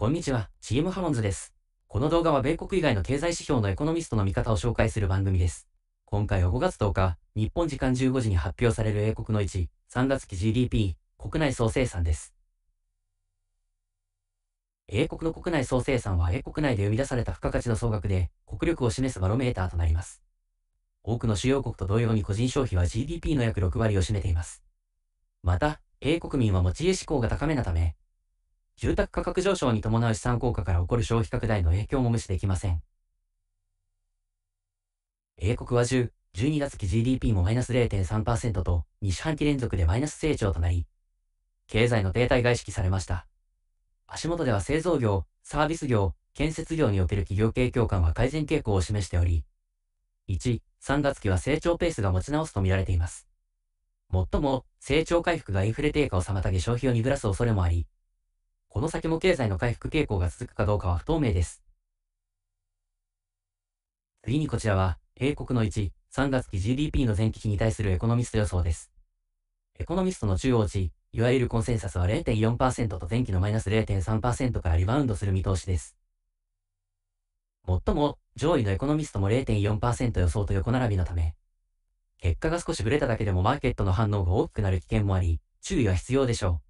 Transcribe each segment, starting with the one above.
こんにちは、チームハロンズです。この動画は米国以外の経済指標のエコノミストの見方を紹介する番組です。今回は5月10日、日本時間15時に発表される英国の1、3月期 GDP、国内総生産です。英国の国内総生産は英国内で生み出された付加価値の総額で、国力を示すバロメーターとなります。多くの主要国と同様に個人消費は GDP の約6割を占めています。また、英国民は持ち家志向が高めなため、住宅価格上昇に伴う資産効果から起こる消費拡大の影響も無視できません。英国は10、12月期 GDP もマイナス0.3%と、2四半期連続でマイナス成長となり、経済の停滞が意識されました。足元では製造業、サービス業、建設業における企業景況感は改善傾向を示しており、1、3月期は成長ペースが持ち直すと見られています。もっとも、成長回復がインフレ低下を妨げ消費を鈍らす恐れもあり、この先も経済の回復傾向が続くかどうかは不透明です。次にこちらは、英国の1、3月期 GDP の前期比に対するエコノミスト予想です。エコノミストの中央値、いわゆるコンセンサスは0.4%と前期のマイナス0.3%からリバウンドする見通しです。もっとも、上位のエコノミストも0.4%予想と横並びのため、結果が少しブレただけでもマーケットの反応が大きくなる危険もあり、注意は必要でしょう。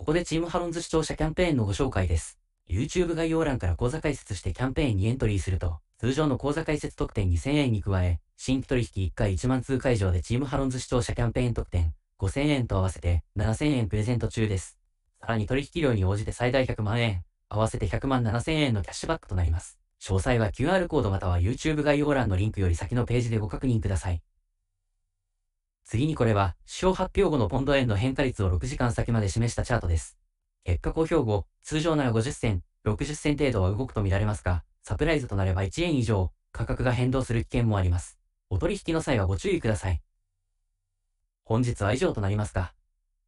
ここでチームハロンズ視聴者キャンペーンのご紹介です。YouTube 概要欄から講座解説してキャンペーンにエントリーすると、通常の講座解説特典2000円に加え、新規取引1回1万通会場でチームハロンズ視聴者キャンペーン特典5000円と合わせて7000円プレゼント中です。さらに取引量に応じて最大100万円、合わせて100万7000円のキャッシュバックとなります。詳細は QR コードまたは YouTube 概要欄のリンクより先のページでご確認ください。次にこれは、市場発表後のポンド円の変化率を6時間先まで示したチャートです。結果公表後、通常なら50銭、60銭程度は動くとみられますが、サプライズとなれば1円以上、価格が変動する危険もあります。お取引の際はご注意ください。本日は以上となりますが、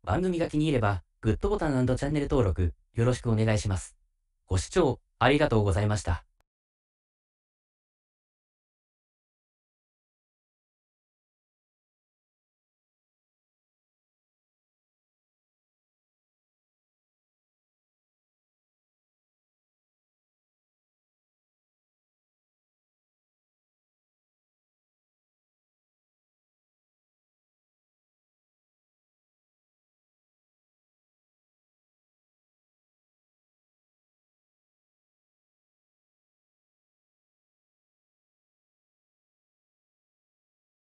番組が気に入れば、グッドボタンチャンネル登録、よろしくお願いします。ご視聴、ありがとうございました。